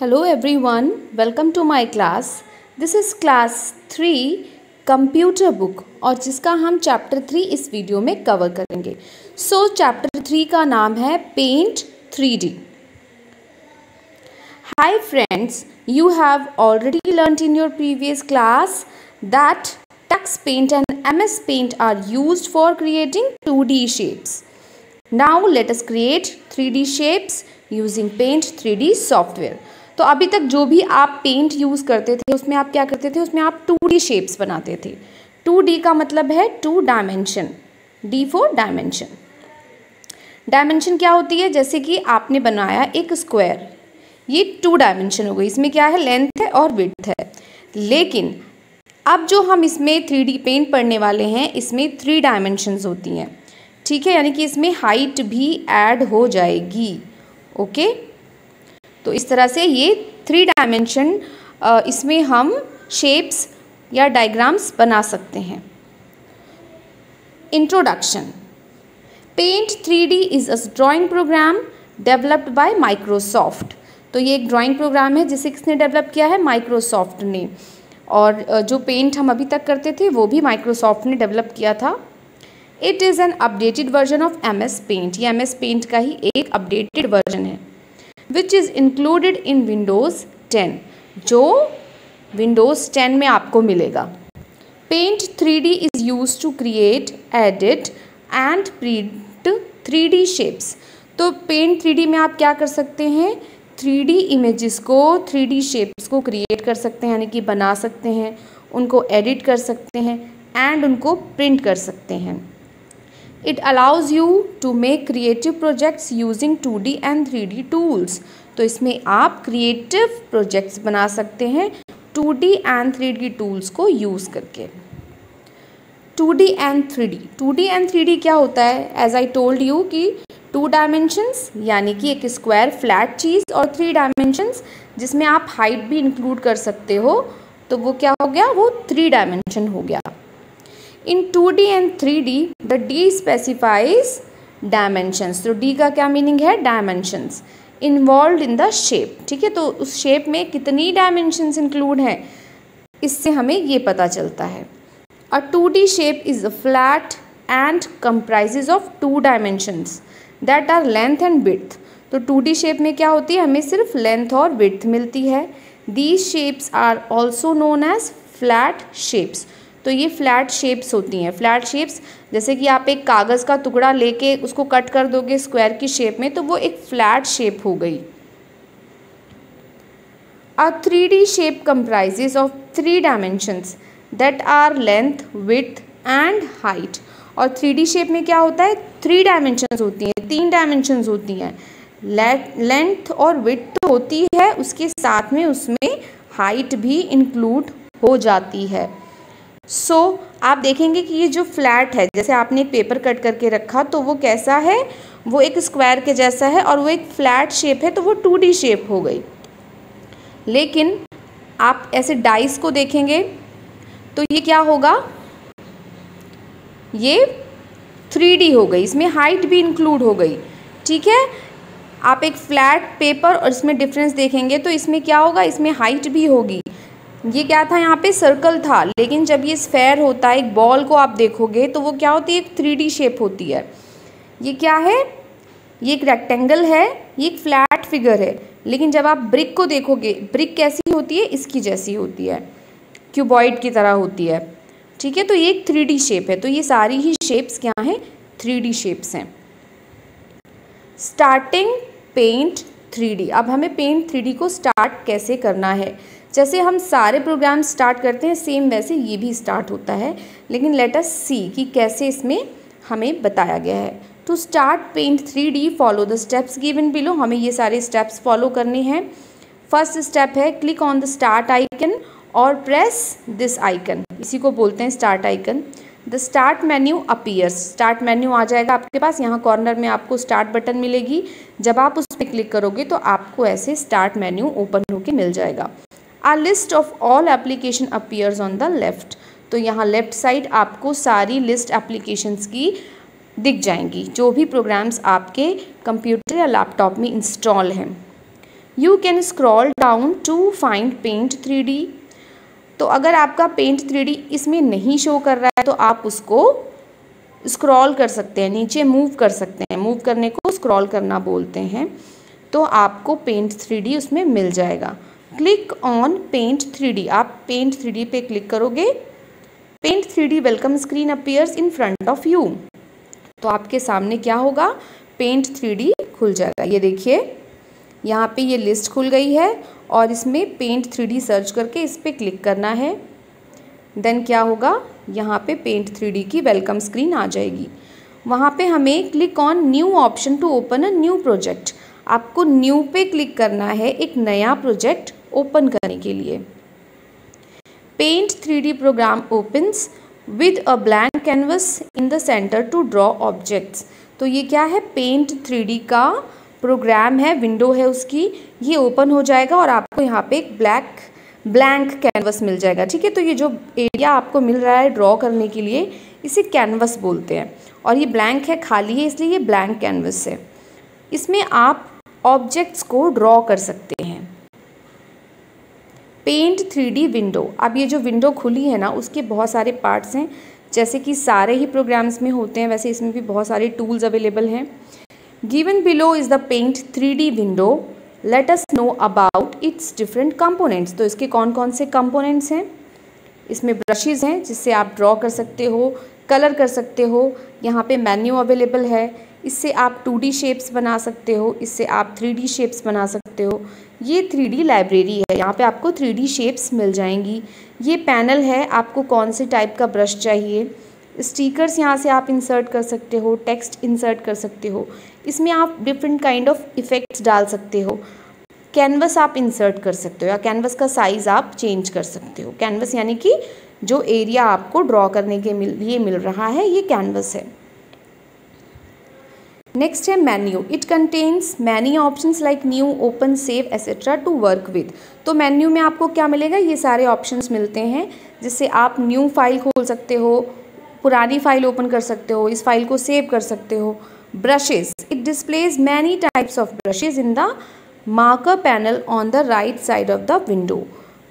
Hello everyone welcome to my class this is class three computer book और जिसका हम chapter three इस video में कवर करेंगे सो चैप्टर थ्री का नाम है paint three D hi friends you have already learn in your previous class that Tux paint and M S paint are use for creating two D shapes now let create three D shapes using paint three D software तो अभी तक जो भी आप paint use करते थे उसमें आप क्या करते थे उसमें आप टू डी शेप्स बनाते थे टू डी का मतलब है two dimension D for dimension dimension क्या होती है जैसे कि आपने बनाया एक स्क्वायर ये टू डायमेंशन हो गई इसमें क्या है लेंथ है और विड्थ है लेकिन अब जो हम इसमें थ्री डी पेंट पढ़ने वाले हैं इसमें थ्री डायमेंशंस होती हैं ठीक है यानी कि इसमें हाइट भी ऐड हो जाएगी ओके okay? तो इस तरह से ये थ्री डायमेंशन इसमें हम शेप्स या डायग्राम्स बना सकते हैं introduction paint three D is a drawing program developed by Microsoft तो ये एक ड्राइंग प्रोग्राम है जिसे किसने डेवलप किया है माइक्रोसॉफ्ट ने और जो पेंट हम अभी तक करते थे वो भी माइक्रोसॉफ्ट ने डेवलप किया था it is an updated version of M S paint ये एम एस पेंट का ही एक अपडेटेड वर्जन है which is included in Windows ten जो विंडोज़ टेन में आपको मिलेगा paint three D is use to create edit and print three D shapes तो पेंट थ्री डी में आप क्या कर सकते हैं थ्री डी इमेजेस को थ्री डी शेप्स को क्रिएट कर सकते हैं यानी कि बना सकते हैं उनको एडिट कर सकते हैं एंड उनको प्रिंट कर सकते हैं it allows you to make creative projects using two D and three D tools तो इसमें आप क्रिएटिव प्रोजेक्ट्स बना सकते हैं two D and three D tools को यूज़ करके two D and three D two D and three D क्या होता है एज आई टोल्ड यू कि टू डायमेंशंस यानी कि एक स्क्वायर फ्लैट चीज़ और थ्री डायमेंशंस जिसमें आप हाइट भी इंक्लूड कर सकते हो तो वो क्या हो गया वो थ्री डायमेंशन हो गया in two D and three D the D specifies dimensions तो डी का क्या मीनिंग है dimensions involve in the shape ठीक है तो उस शेप में कितनी डायमेंशंस इंक्लूड हैं इससे हमें ये पता चलता है a two D shape is a flat and comprises of two dimensions that are length and width तो टू डी शेप में क्या होती है हमें सिर्फ लेंथ और विथ मिलती है these shapes are also known as flat shapes तो ये फ्लैट शेप्स होती हैं फ्लैट शेप्स जैसे कि आप एक कागज़ का टुकड़ा लेके उसको कट कर दोगे स्क्वायर की शेप में तो वो एक फ्लैट शेप हो गई three D shape comprises of three dimensions that are length width and height और थ्री डी शेप में क्या होता है थ्री डायमेंशंस होती हैं तीन डायमेंशंस होती हैं लेंथ और विथ तो होती है उसके साथ में उसमें हाइट भी इंक्लूड हो जाती है सो so, आप देखेंगे कि ये जो फ्लैट है जैसे आपने एक पेपर कट करके रखा तो वो कैसा है वो एक स्क्वायर के जैसा है और वो एक फ्लैट शेप है तो वो टू डी शेप हो गई लेकिन आप ऐसे डाइस को देखेंगे तो ये क्या होगा ये थ्री डी हो गई इसमें हाइट भी इंक्लूड हो गई ठीक है आप एक फ्लैट पेपर और इसमें डिफरेंस देखेंगे तो इसमें क्या होगा इसमें हाइट भी होगी ये क्या था यहाँ पे सर्कल था लेकिन जब ये स्फेयर होता है एक बॉल को आप देखोगे तो वो क्या होती है एक थ्री शेप होती है ये क्या है ये एक रेक्टेंगल है ये एक फ्लैट फिगर है लेकिन जब आप ब्रिक को देखोगे ब्रिक कैसी होती है इसकी जैसी होती है क्यूबॉइड की तरह होती है ठीक है तो ये एक थ्री शेप है तो ये सारी ही शेप्स क्या हैं थ्री शेप्स हैं स्टार्टिंग पेंट थ्री अब हमें पेंट थ्री को स्टार्ट कैसे करना है जैसे हम सारे प्रोग्राम स्टार्ट करते हैं सेम वैसे ये भी स्टार्ट होता है लेकिन लेट अस सी कि कैसे इसमें हमें बताया गया है to start paint three D follow the steps given below हमें ये सारे स्टेप्स फॉलो करने हैं फर्स्ट स्टेप है click on the start icon और प्रेस दिस आइकन इसी को बोलते हैं start icon the start menu appears start menu आ जाएगा आपके पास यहाँ कॉर्नर में आपको स्टार्ट बटन मिलेगी जब आप उस पर क्लिक करोगे तो आपको ऐसे स्टार्ट मेन्यू ओपन होके मिल जाएगा a list of all application appears on the left तो यहाँ लेफ्ट साइड आपको सारी लिस्ट एप्लीकेशंस की दिख जाएंगी जो भी प्रोग्राम्स आपके कंप्यूटर या लैपटॉप में इंस्टॉल हैं you can scroll down to find paint three तो अगर आपका पेंट थ्री इसमें नहीं शो कर रहा है तो आप उसको स्क्रॉल कर सकते हैं नीचे मूव कर सकते हैं मूव करने को स्क्रॉल करना बोलते हैं तो आपको पेंट थ्री उसमें मिल जाएगा क्लिक ऑन पेंट थ्री आप पेंट थ्री पे क्लिक करोगे paint three welcome screen appears in front of you तो आपके सामने क्या होगा पेंट थ्री खुल जाएगा ये देखिए यहाँ पे ये लिस्ट खुल गई है और इसमें पेंट थ्री सर्च करके इस पर क्लिक करना है देन क्या होगा यहाँ पे पेंट थ्री की वेलकम स्क्रीन आ जाएगी वहाँ पे हमें click on new option to open a new project आपको न्यू पे क्लिक करना है एक नया प्रोजेक्ट ओपन करने के लिए paint three program opens with a blank canvas in the center to draw objects तो ये क्या है पेंट थ्री का प्रोग्राम है विंडो है उसकी ये ओपन हो जाएगा और आपको यहाँ पे एक ब्लैक ब्लैंक कैनवस मिल जाएगा ठीक है तो ये जो एरिया आपको मिल रहा है ड्रॉ करने के लिए इसे कैनवस बोलते हैं और ये ब्लैंक है खाली है इसलिए ये ब्लैंक कैनवस है इसमें आप ऑब्जेक्ट्स को ड्रॉ कर सकते हैं पेंट थ्री विंडो अब ये जो विंडो खुली है ना उसके बहुत सारे पार्ट्स हैं जैसे कि सारे ही प्रोग्राम्स में होते हैं वैसे इसमें भी बहुत सारे टूल्स अवेलेबल हैं given below is the paint three window let us know about its different components तो इसके कौन कौन से कंपोनेंट्स हैं इसमें ब्रशेज़ हैं जिससे आप ड्रॉ कर सकते हो कलर कर सकते हो यहाँ पे मेन्यू अवेलेबल है इससे आप टू डी शेप्स बना सकते हो इससे आप थ्री डी शेप्स बना सकते हो ये थ्री डी लाइब्रेरी है यहाँ पे आपको थ्री डी शेप्स मिल जाएंगी ये पैनल है आपको कौन से टाइप का ब्रश चाहिए स्टिकर्स यहाँ से आप इंसर्ट कर सकते हो टेक्स्ट इंसर्ट कर सकते हो इसमें आप डिफरेंट काइंड ऑफ इफ़ेक्ट्स डाल सकते हो कैनवस आप इंसर्ट कर सकते हो या कैनवस का साइज़ आप चेंज कर सकते हो कैनवस यानी कि जो एरिया आपको ड्रॉ करने के लिए मिल रहा है ये कैनवस है नेक्स्ट है menu it contains many options like new open save etcetera to work with तो मेन्यू में आपको क्या मिलेगा ये सारे ऑप्शंस मिलते हैं जिससे आप न्यू फाइल खोल सकते हो पुरानी फाइल ओपन कर सकते हो इस फाइल को सेव कर सकते हो brushes it displays many types of brushes in the marker panel on the right side of the window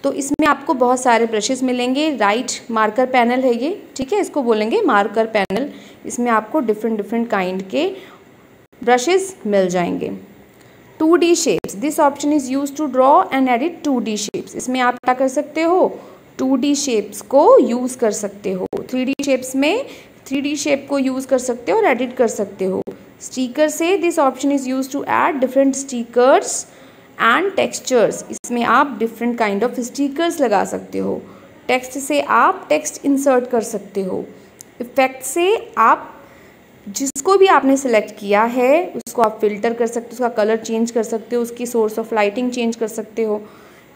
तो इसमें आपको बहुत सारे ब्रशेज मिलेंगे राइट मार्कर पैनल है ये ठीक है इसको बोलेंगे मार्कर पैनल इसमें आपको डिफरेंट डिफरेंट काइंड के ब्रशेस मिल जाएंगे two D shapes this option is use to draw and edit two D shapes इसमें आप क्या कर सकते हो टू डी शेप्स को यूज़ कर सकते हो थ्री डी शेप्स में थ्री डी शेप को यूज़ कर सकते हो और एडिट कर सकते हो स्टीकर से this option is use to add different stickers and textures इसमें आप डिफरेंट काइंड ऑफ स्टीकर्स लगा सकते हो टेक्स्ट से आप टेक्स्ट इंसर्ट कर सकते हो इफेक्ट से आप जिसको भी आपने सेलेक्ट किया है उसको आप फिल्टर कर सकते हो उसका कलर चेंज कर सकते हो उसकी सोर्स ऑफ लाइटिंग चेंज कर सकते हो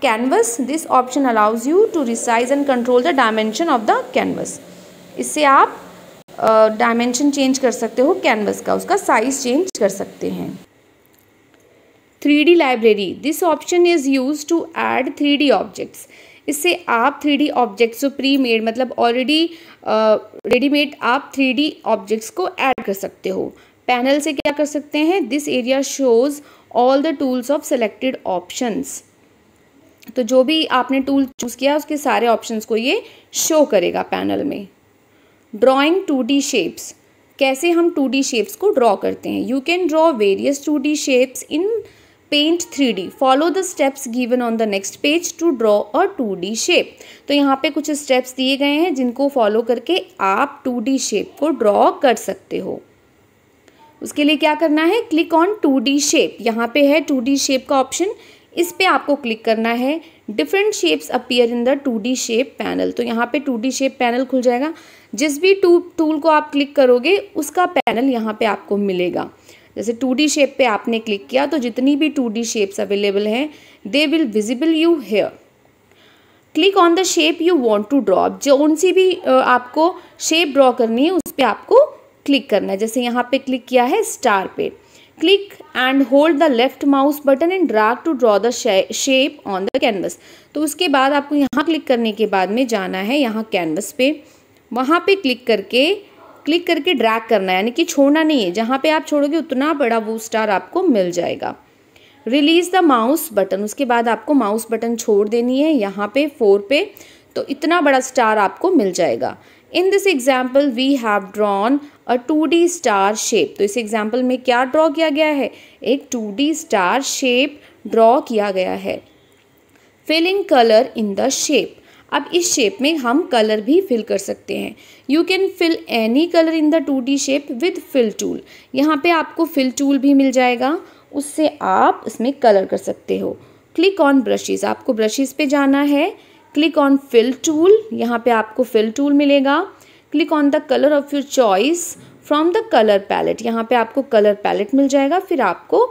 canvas this option allows you to resize and control the dimension of the canvas इससे आप डायमेंशन uh, चेंज कर सकते हो कैनवस का उसका साइज चेंज कर सकते हैं three D library this option is use to add three D objects इससे आप थ्री डी ऑब्जेक्ट्स जो प्री मेड मतलब ऑलरेडी रेडीमेड आप थ्री डी ऑब्जेक्ट्स को ऐड कर सकते हो पैनल से क्या कर सकते हैं this area shows all the tools of selected options तो जो भी आपने टूल चूज़ किया उसके सारे ऑप्शंस को ये शो करेगा पैनल में ड्राइंग टू डी शेप्स कैसे हम टू डी शेप्स को ड्रॉ करते हैं you can draw various two D shapes in Paint 3D follow the steps given on the next page to draw a 2D shape तो यहाँ पे कुछ steps दिए गए हैं जिनको फॉलो करके आप 2D शेप को ड्रॉ कर सकते हो उसके लिए क्या करना है क्लिक ऑन 2D शेप यहाँ पे है 2D शेप का ऑप्शन इस पर आपको क्लिक करना है different shapes appear in the two D shape panel तो यहाँ पे टू डी शेप पैनल खुल जाएगा जिस भी टू टूल को आप क्लिक करोगे उसका पैनल यहाँ पे आपको मिलेगा जैसे टू डी शेप पे आपने क्लिक किया तो जितनी भी टू डी शेप्स अवेलेबल हैं they will visible you here click on the shape you want to draw जौन सी भी आपको शेप ड्रॉ करनी है उस पर आपको क्लिक करना है जैसे यहाँ पे क्लिक किया है स्टार पे click and hold the left mouse button and drag to draw the shape on the canvas तो उसके बाद आपको यहाँ क्लिक करने के बाद में जाना है यहाँ कैनवस पे वहाँ पे क्लिक करके क्लिक करके ड्रैग करना है यानी कि छोड़ना नहीं है जहाँ पे आप छोड़ोगे उतना बड़ा वो स्टार आपको मिल जाएगा रिलीज़ द माउस बटन उसके बाद आपको माउस बटन छोड़ देनी है यहाँ पे फोर पे तो इतना बड़ा स्टार आपको मिल जाएगा in this example we have drawn a two D star shape तो इस एग्जाम्पल में क्या ड्रॉ किया गया है एक two D star shape draw किया गया है filling colour in the shape अब इस शेप में हम कलर भी फिल कर सकते हैं you can fill any colour in the two D shape with fill tool यहाँ पे आपको फिल टूल भी मिल जाएगा उससे आप इसमें कलर कर सकते हो क्लिक ऑन ब्रशेज़ आपको ब्रशेज़ पे जाना है क्लिक ऑन फिल टूल यहाँ पे आपको फिल टूल मिलेगा click on the colour of your choice from the colour palette यहाँ पे आपको कलर पैलेट मिल जाएगा फिर आपको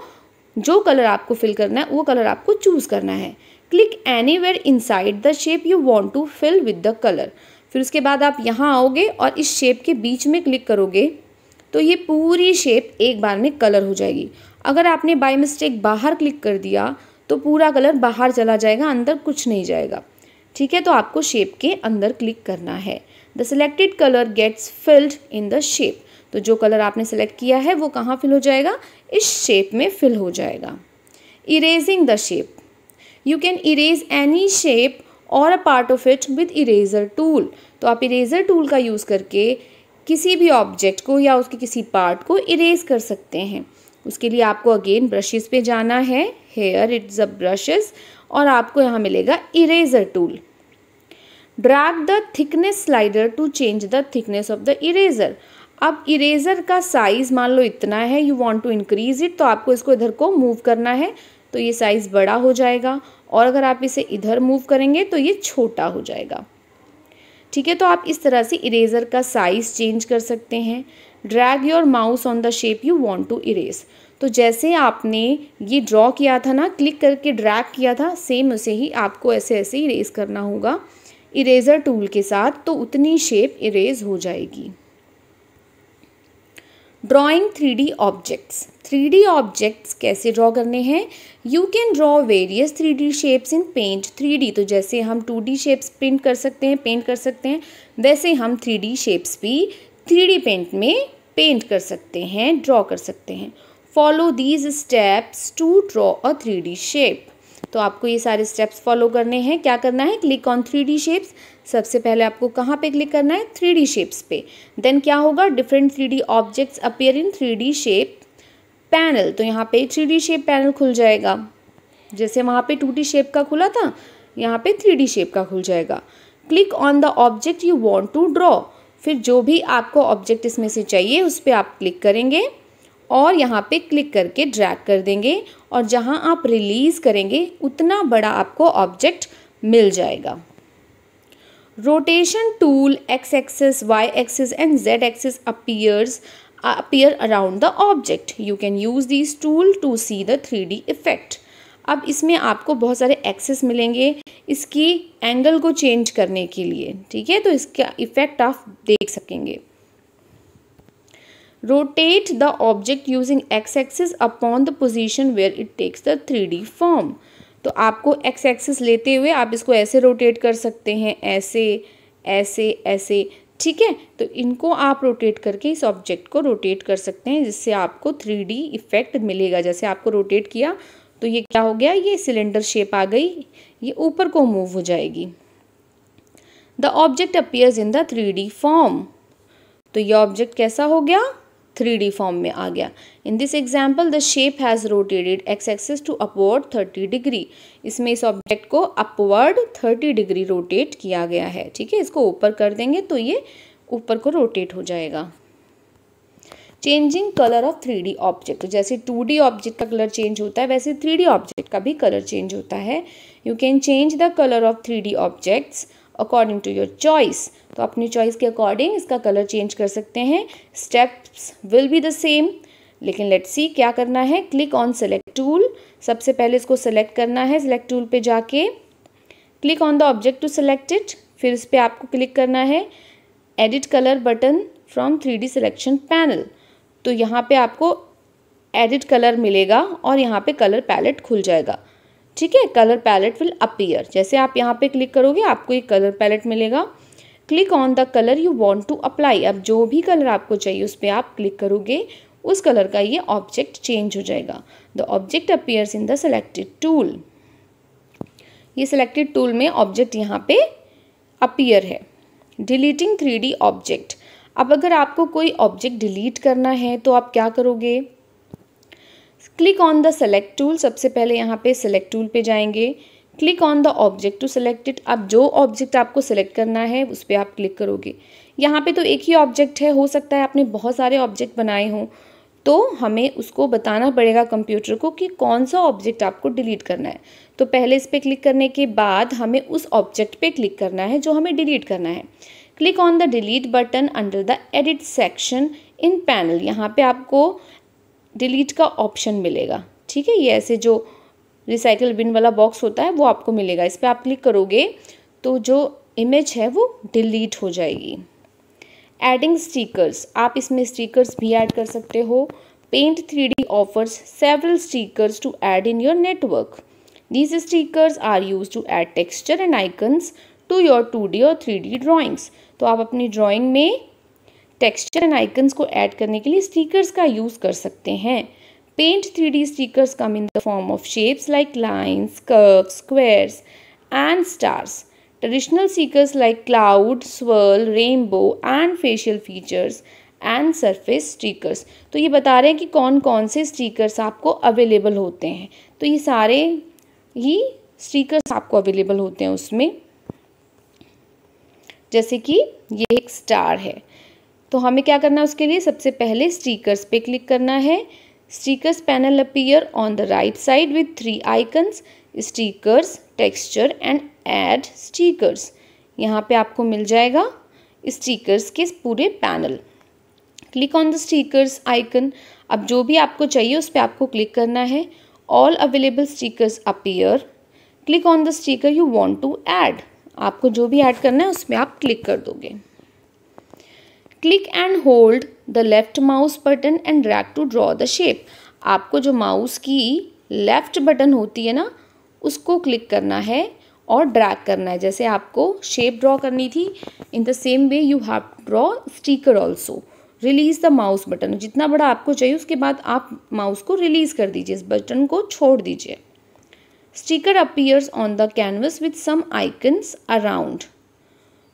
जो कलर आपको फिल करना है वो कलर आपको चूज़ करना है click anywhere inside the shape you want to fill with the colour फिर उसके बाद आप यहाँ आओगे और इस शेप के बीच में क्लिक करोगे तो ये पूरी शेप एक बार में कलर हो जाएगी अगर आपने बाई मिस्टेक बाहर क्लिक कर दिया तो पूरा कलर बाहर चला जाएगा अंदर कुछ नहीं जाएगा ठीक है तो आपको शेप के अंदर क्लिक करना है the selected colour gets filled in the shape तो जो कलर आपने सेलेक्ट किया है वो कहाँ फिल हो जाएगा इस शेप में फिल हो जाएगा erasing the shape you can erase any shape or a part of it with eraser tool तो आप इरेजर टूल का यूज़ करके किसी भी ऑब्जेक्ट को या उसके किसी पार्ट को इरेज कर सकते हैं उसके लिए आपको अगेन ब्रशेज पे जाना है हेयर इट्स अ ब्रशेज और आपको यहाँ मिलेगा eraser tool drag the thickness slider to change the thickness of the eraser अब इरेजर का साइज़ मान लो इतना है you want to increase it तो आपको इसको इधर को मूव करना है तो ये साइज़ बड़ा हो जाएगा और अगर आप इसे इधर मूव करेंगे तो ये छोटा हो जाएगा ठीक है तो आप इस तरह से इरेज़र का साइज़ चेंज कर सकते हैं drag your mouse on the shape you want to erase तो जैसे आपने ये ड्रॉ किया था ना क्लिक करके ड्रैग किया था सेम उसे ही आपको ऐसे ऐसे इरेज करना होगा इरेज़र टूल के साथ तो उतनी शेप इरेज हो जाएगी drawing three D objects three D objects कैसे ड्रॉ करने हैं you can draw various three D shapes in Paint three D तो जैसे हम टू डी शेप्स प्रिंट कर सकते हैं पेंट कर सकते हैं वैसे हम थ्री डी शेप्स भी थ्री डी पेंट में पेंट कर सकते हैं ड्रॉ कर सकते हैं follow these steps to draw a three D shape तो आपको ये सारे स्टेप्स फॉलो करने हैं क्या करना है click on three D shapes सबसे पहले आपको कहाँ पे क्लिक करना है थ्री डी शेप्स पे देन क्या होगा different three D objects appear in three D shape panel तो यहाँ पे थ्री डी शेप पैनल खुल जाएगा जैसे वहाँ पे टू डी शेप का खुला था यहाँ पे थ्री डी शेप का खुल जाएगा click on the object you want to draw फिर जो भी आपको ऑब्जेक्ट इसमें से चाहिए उस पर आप क्लिक करेंगे और यहाँ पे क्लिक करके ड्रैग कर देंगे और जहाँ आप रिलीज़ करेंगे उतना बड़ा आपको ऑब्जेक्ट मिल जाएगा rotation tool x axis y axis and z axis appears uh, appear around the object you can use these tool to see the 3d effect अब इसमें आपको बहुत सारे एक्सेस मिलेंगे इसकी एंगल को चेंज करने के लिए ठीक है तो इसका इफेक्ट आप देख सकेंगे rotate the object using X axis upon the position where it takes the three D form तो आपको एक्स एक्सिस लेते हुए आप इसको ऐसे रोटेट कर सकते हैं ऐसे ऐसे ऐसे ठीक है तो इनको आप रोटेट करके इस ऑब्जेक्ट को रोटेट कर सकते हैं जिससे आपको थ्री डी इफेक्ट मिलेगा जैसे आपको रोटेट किया तो ये क्या हो गया ये सिलेंडर शेप आ गई ये ऊपर को मूव हो जाएगी the object appears in the three D form तो ये ऑब्जेक्ट कैसा हो गया थ्री डी फॉर्म में आ गया in this example the shape has rotated X axis to upward thirty degree इसमें इस ऑब्जेक्ट को अपवर्ड थर्टी डिग्री रोटेट किया गया है ठीक है इसको ऊपर कर देंगे तो ये ऊपर को रोटेट हो जाएगा changing colour of three D object जैसे टू डी ऑब्जेक्ट का कलर चेंज होता है वैसे थ्री डी ऑब्जेक्ट का भी कलर चेंज होता है you can change the colour of three D objects according to your choice तो अपनी चॉइस के अकॉर्डिंग इसका कलर चेंज कर सकते हैं steps will be the same लेकिन लेट सी क्या करना है क्लिक ऑन सेलेक्ट टूल सबसे पहले इसको सेलेक्ट करना है सेलेक्ट टूल पे जाके click on the object to select it फिर इस पर आपको क्लिक करना है edit colour button from three D selection panel तो यहाँ पे आपको एडिट कलर मिलेगा और यहाँ पे कलर पैलेट खुल जाएगा ठीक है कलर पैलेट विल अपीयर जैसे आप यहाँ पे क्लिक करोगे आपको एक कलर पैलेट मिलेगा click on the colour you want to apply अब जो भी कलर आपको चाहिए उस पर आप क्लिक करोगे उस कलर का ये ऑब्जेक्ट चेंज हो जाएगा the object appears in the selected tool ये सिलेक्टेड टूल में ऑब्जेक्ट यहाँ पे अपीयर है डिलीटिंग थ्री ऑब्जेक्ट अब अगर आपको कोई ऑब्जेक्ट डिलीट करना है तो आप क्या करोगे click on the select tool सबसे पहले यहाँ पे सेलेक्ट टूल पे जाएंगे click on the object to select it अब जो ऑब्जेक्ट आपको सेलेक्ट करना है उस पर आप क्लिक करोगे यहाँ पे तो एक ही ऑब्जेक्ट है हो सकता है आपने बहुत सारे ऑब्जेक्ट बनाए हों तो हमें उसको बताना पड़ेगा कंप्यूटर को कि कौन सा ऑब्जेक्ट आपको डिलीट करना है तो पहले इस पर क्लिक करने के बाद हमें उस ऑब्जेक्ट पे क्लिक करना है जो हमें डिलीट करना है click on the delete button under the edit section in panel यहाँ पे आपको डिलीट का ऑप्शन मिलेगा ठीक है ये ऐसे जो रिसाइकल बिन वाला बॉक्स होता है वो आपको मिलेगा इस पर आप क्लिक करोगे तो जो इमेज है वो डिलीट हो जाएगी एडिंग स्टिकर्स आप इसमें स्टिकर्स भी ऐड कर सकते हो Paint three D offers several stickers to add in your network these stickers are use to add texture and icons to your two D or three D drawings तो आप अपनी drawing में texture and icons को add करने के लिए stickers का use कर सकते हैं Paint three D stickers come in the form of shapes like lines curve squares and stars traditional stickers like cloud swirl rainbow and facial features and surface stickers तो ये बता रहे हैं कि कौन कौन से स्टीकर्स आपको अवेलेबल होते हैं तो ये सारे ही स्टीकर्स आपको अवेलेबल होते हैं उसमें जैसे कि ये एक स्टार है तो हमें क्या करना है उसके लिए सबसे पहले स्टीकर्स पे क्लिक करना है stickers panel appear on the right side with three icons stickers texture and add stickers यहाँ पे आपको मिल जाएगा स्टीकर्स के पूरे panel click on the stickers icon अब जो भी आपको चाहिए उस पर आपको क्लिक करना है all available stickers appear click on the sticker you want to add आपको जो भी ऐड करना है उसमें आप क्लिक कर दोगे click and hold the left mouse button and drag to draw the shape आपको जो माउस की लेफ़्ट बटन होती है ना उसको क्लिक करना है और ड्रैग करना है जैसे आपको शेप ड्रॉ करनी थी in the same way you have draw sticker also release the mouse button जितना बड़ा आपको चाहिए उसके बाद आप माउस को रिलीज़ कर दीजिए इस बटन को छोड़ दीजिए sticker appears on the canvas with some icons around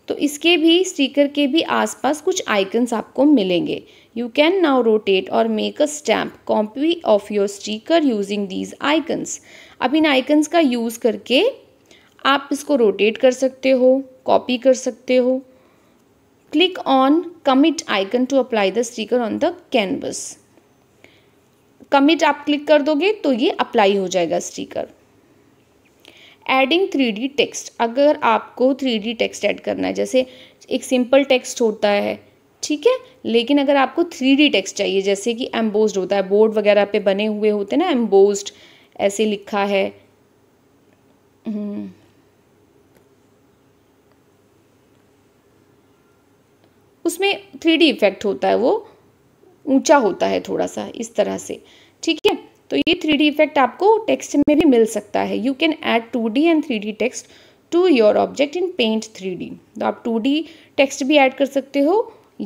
तो इसके भी स्टीकर के भी आसपास कुछ आइकन्स आपको मिलेंगे you can now rotate or make a stamp copy of your sticker using these icons अब इन आइकन्स का यूज़ करके आप इसको रोटेट कर सकते हो कॉपी कर सकते हो click on commit icon to apply the sticker on the canvas commit आप क्लिक कर दोगे तो ये अप्लाई हो जाएगा sticker adding three D text अगर आपको थ्री डी टेक्स्ट ऐड करना है जैसे एक सिंपल टेक्स्ट होता है ठीक है लेकिन अगर आपको थ्री डी टेक्स्ट चाहिए जैसे कि एम्बोज होता है बोर्ड वगैरह पे बने हुए होते हैं ना एम्बोज ऐसे लिखा है हम्म। उसमें थ्री डी इफेक्ट होता है वो ऊंचा होता है थोड़ा सा इस तरह से ठीक है तो ये थ्री इफेक्ट आपको टेक्स्ट में भी मिल सकता है you can add two and three text to your object in Paint three तो आप टू टेक्स्ट भी ऐड कर सकते हो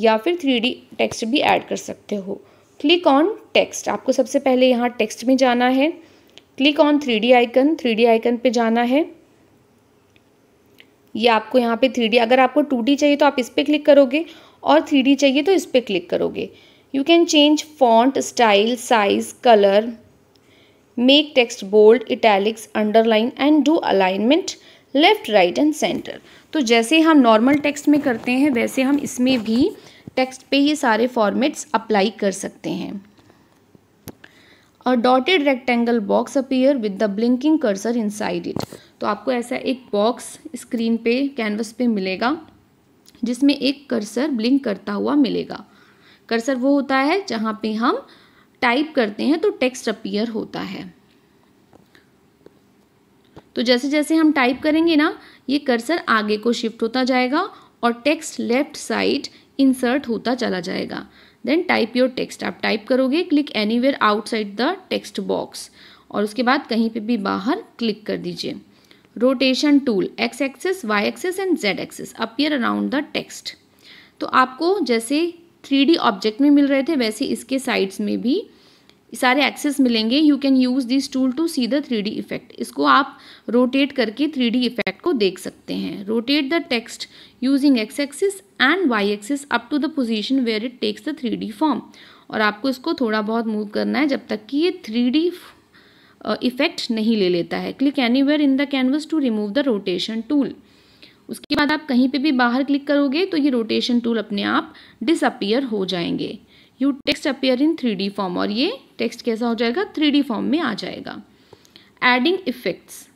या फिर थ्री टेक्स्ट भी ऐड कर सकते हो क्लिक ऑन टेक्स्ट आपको सबसे पहले यहाँ टेक्स्ट में जाना है click on three D icon three D icon पे जाना है ये आपको यहाँ पे थ्री डी अगर आपको टू डी चाहिए तो आप इस पर क्लिक करोगे और थ्री डी चाहिए तो इस पर क्लिक करोगे you can change font style size colour make text bold italics underline and do alignment left right and centre तो जैसे हम नॉर्मल टेक्स्ट में करते हैं वैसे हम इसमें भी टेक्स्ट पे ये सारे फॉर्मेट्स अप्लाई कर सकते हैं और dotted rectangle box appear with the blinking cursor inside it तो आपको ऐसा एक बॉक्स स्क्रीन पे कैनवस पे मिलेगा जिसमें एक कर्सर ब्लिंक करता हुआ मिलेगा कर्सर वो होता है जहाँ पे हम टाइप करते हैं तो टेक्स्ट अपीयर होता है तो जैसे जैसे हम टाइप करेंगे ना ये कर्सर आगे को शिफ्ट होता जाएगा और टेक्स्ट लेफ्ट साइड इंसर्ट होता चला जाएगा देन टाइप योर टेक्स्ट आप टाइप करोगे click anywhere outside the text box और उसके बाद कहीं पे भी बाहर क्लिक कर दीजिए rotation tool X axis Y axis and Z axis appear around the text तो आपको जैसे थ्री ऑब्जेक्ट में मिल रहे थे वैसे इसके साइड्स में भी सारे एक्सेस मिलेंगे you can use this tool to see the three D effect इसको आप रोटेट करके थ्री डी इफेक्ट को देख सकते हैं rotate the text using X axis and Y axis up to the position where it takes the three D form और आपको इसको थोड़ा बहुत मूव करना है जब तक कि ये थ्री डी इफेक्ट नहीं ले लेता है click anywhere in the canvas to remove the rotation tool उसके बाद आप कहीं पे भी बाहर क्लिक करोगे तो ये रोटेशन टूल अपने आप डिसअपियर हो जाएंगे you text appear in three form और ये टेक्स्ट कैसा हो जाएगा थ्री फॉर्म में आ जाएगा adding effects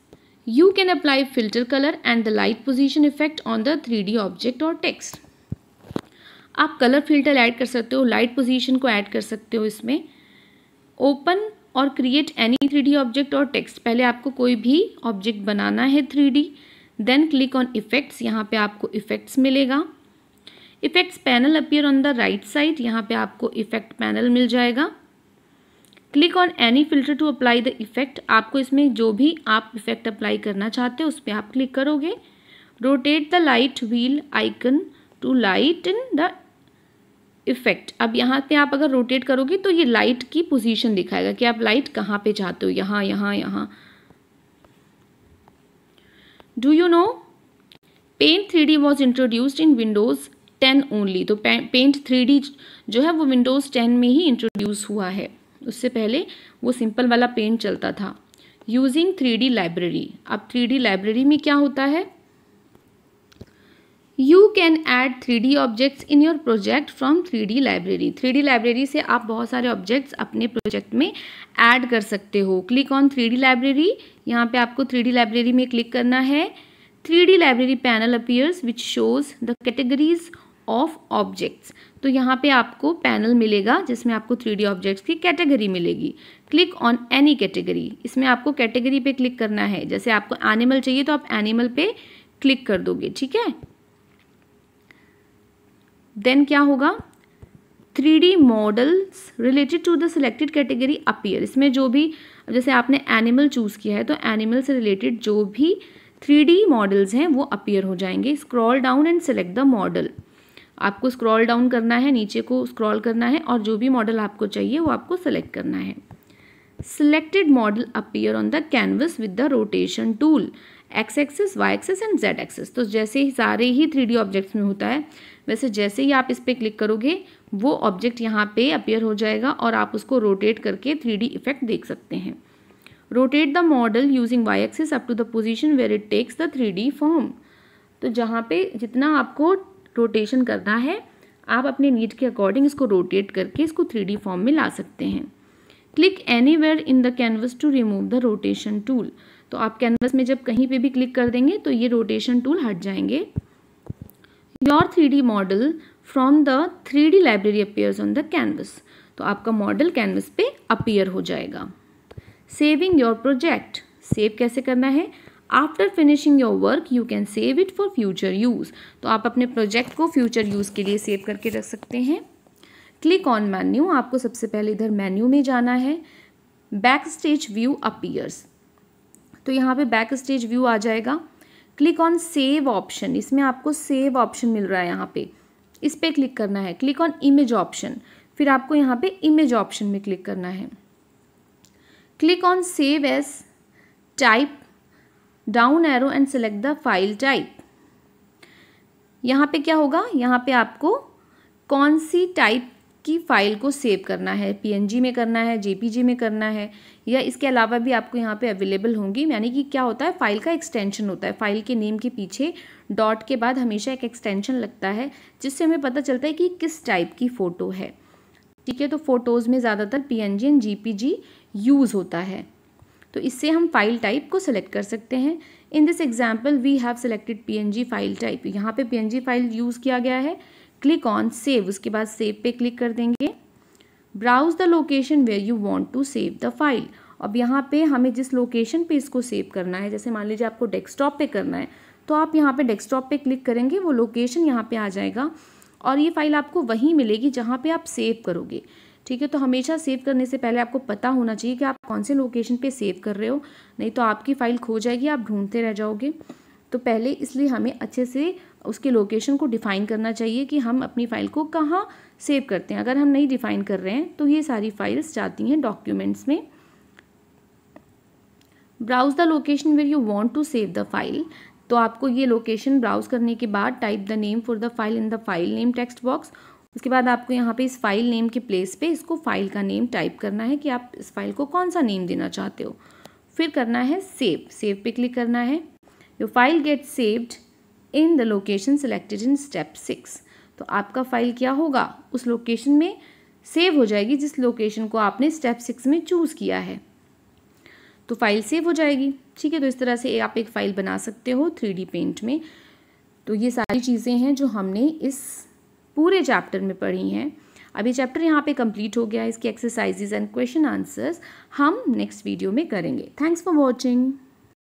you can apply filter colour and the light position effect on the three object और टेक्स्ट आप कलर फिल्टर ऐड कर सकते हो लाइट पोजीशन को ऐड कर सकते हो इसमें ओपन और क्रिएट एनी थ्री ऑब्जेक्ट और टेक्स्ट पहले आपको कोई भी ऑब्जेक्ट बनाना है three then click on effects यहाँ पे आपको इफ़ेक्ट्स मिलेगा effects panel appear on the right side यहाँ पे आपको इफ़ेक्ट पैनल मिल जाएगा click on any filter to apply the effect आपको इसमें जो भी आप इफ़ेक्ट अप्लाई करना चाहते हो उस पर आप क्लिक करोगे rotate the light wheel icon to light in the effect अब यहाँ पे आप अगर रोटेट करोगे तो ये लाइट की पोजीशन दिखाएगा कि आप लाइट कहाँ पे चाहते हो यहाँ यहाँ यहाँ do you know paint three D was introduced in Windows ten only तो पेंट थ्री डी जो है वो विंडोज़ टेन में ही इंट्रोड्यूस हुआ है उससे पहले वो सिंपल वाला पेंट चलता था यूजिंग थ्री डी लाइब्रेरी अब थ्री डी लाइब्रेरी में क्या होता है you can add three D objects in your project from three D library three D library से आप बहुत सारे ऑब्जेक्ट्स अपने प्रोजेक्ट में ऐड कर सकते हो click on three D library यहाँ पर आपको थ्री डी लाइब्रेरी में क्लिक करना है three D library panel appears which shows the categories of objects तो यहाँ पर आपको पैनल मिलेगा जिसमें आपको थ्री डी ऑब्जेक्ट्स की कैटेगरी मिलेगी क्लिक ऑन एनी कैटेगरी इसमें आपको कैटेगरी पे क्लिक करना है जैसे आपको एनिमल चाहिए तो आप एनिमल पे क्लिक कर दोगे ठीक है देन क्या होगा three D models related to the selected category appear इसमें जो भी जैसे आपने एनिमल चूज़ किया है तो एनिमल से रिलेटेड जो भी थ्री डी मॉडल्स हैं वो अपीयर हो जाएंगे scroll down and select the model आपको स्क्रॉल डाउन करना है नीचे को स्क्रॉल करना है और जो भी मॉडल आपको चाहिए वो आपको सेलेक्ट करना है selected model appear on the canvas with the rotation tool X axis Y axis and Z axis तो जैसे ही सारे ही थ्री ऑब्जेक्ट्स में होता है वैसे जैसे ही आप इस पर क्लिक करोगे वो ऑब्जेक्ट यहाँ पे अपेयर हो जाएगा और आप उसको रोटेट करके थ्री इफेक्ट देख सकते हैं rotate the model using Y axis up to the position where it takes the three form तो जहाँ पे जितना आपको रोटेशन करना है आप अपने नीड के अकॉर्डिंग इसको रोटेट करके इसको थ्री फॉर्म में ला सकते हैं click anywhere in the canvas to remove the rotation tool तो आप कैनवस में जब कहीं पे भी क्लिक कर देंगे तो ये रोटेशन टूल हट जाएंगे your three D model from the three D library appears on the canvas तो आपका मॉडल कैनवस पे अपीयर हो जाएगा सेविंग योर प्रोजेक्ट सेव कैसे करना है after finishing your work you can save it for future use तो आप अपने प्रोजेक्ट को फ्यूचर यूज़ के लिए सेव करके रख सकते हैं क्लिक ऑन मेन्यू आपको सबसे पहले इधर मेन्यू में जाना है बैक स्टेज व्यू अपीयर्स तो यहाँ पे बैक स्टेज व्यू आ जाएगा क्लिक ऑन सेव ऑप्शन इसमें आपको सेव ऑप्शन मिल रहा है यहाँ पे इस पर क्लिक करना है क्लिक ऑन इमेज ऑप्शन फिर आपको यहाँ पे इमेज ऑप्शन में क्लिक करना है click on save as type down arrow and select the file type यहाँ पे क्या होगा यहाँ पे आपको कौन सी टाइप की फ़ाइल को सेव करना है पीएनजी में करना है जेपीजी में करना है या इसके अलावा भी आपको यहाँ पे अवेलेबल होंगी यानी कि क्या होता है फाइल का एक्सटेंशन होता है फाइल के नेम के पीछे डॉट के बाद हमेशा एक एक्सटेंशन लगता है जिससे हमें पता चलता है कि किस टाइप की फ़ोटो है ठीक है तो फ़ोटोज़ में ज़्यादातर P N G and J P G use होता है तो इससे हम फाइल टाइप को सिलेक्ट कर सकते हैं in this example we have selected P N G file type यहाँ पे P N G file use किया गया है क्लिक ऑन सेव उसके बाद सेव पे क्लिक कर देंगे browse the location where you want to save the file अब यहाँ पे हमें जिस लोकेशन पे इसको सेव करना है जैसे मान लीजिए आपको डेस्कटॉप पे करना है तो आप यहाँ पे डेस्कटॉप पे क्लिक करेंगे वो लोकेशन यहाँ पे आ जाएगा और ये फ़ाइल आपको वहीं मिलेगी जहाँ पे आप सेव करोगे ठीक है तो हमेशा सेव करने से पहले आपको पता होना चाहिए कि आप कौन से लोकेशन पे सेव कर रहे हो नहीं तो आपकी फ़ाइल खो जाएगी आप ढूंढते रह जाओगे तो पहले इसलिए हमें अच्छे से उसके लोकेशन को डिफ़ाइन करना चाहिए कि हम अपनी फ़ाइल को कहाँ सेव करते हैं अगर हम नहीं डिफाइन कर रहे हैं तो ये सारी फाइल्स जाती हैं डॉक्यूमेंट्स में browse the location where you want to save the file तो आपको ये लोकेशन ब्राउज करने के बाद type the name for the file in the file name text box उसके बाद आपको यहाँ पे इस फाइल नेम के प्लेस पे इसको फाइल का नेम टाइप करना है कि आप इस फाइल को कौन सा नेम देना चाहते हो फिर करना है सेव सेव पे क्लिक करना है your file get saved in the location selected in step six तो आपका फाइल क्या होगा उस लोकेशन में सेव हो जाएगी जिस लोकेशन को आपने स्टेप सिक्स में चूज़ किया है तो फाइल सेव हो जाएगी ठीक है तो इस तरह से आप एक फ़ाइल बना सकते हो थ्री पेंट में तो ये सारी चीज़ें हैं जो हमने इस पूरे चैप्टर में पढ़ी हैं अभी चैप्टर यहाँ पे कंप्लीट हो गया इसकी एक्सरसाइजेज एंड क्वेश्चन आंसर्स हम नेक्स्ट वीडियो में करेंगे थैंक्स फॉर वॉचिंग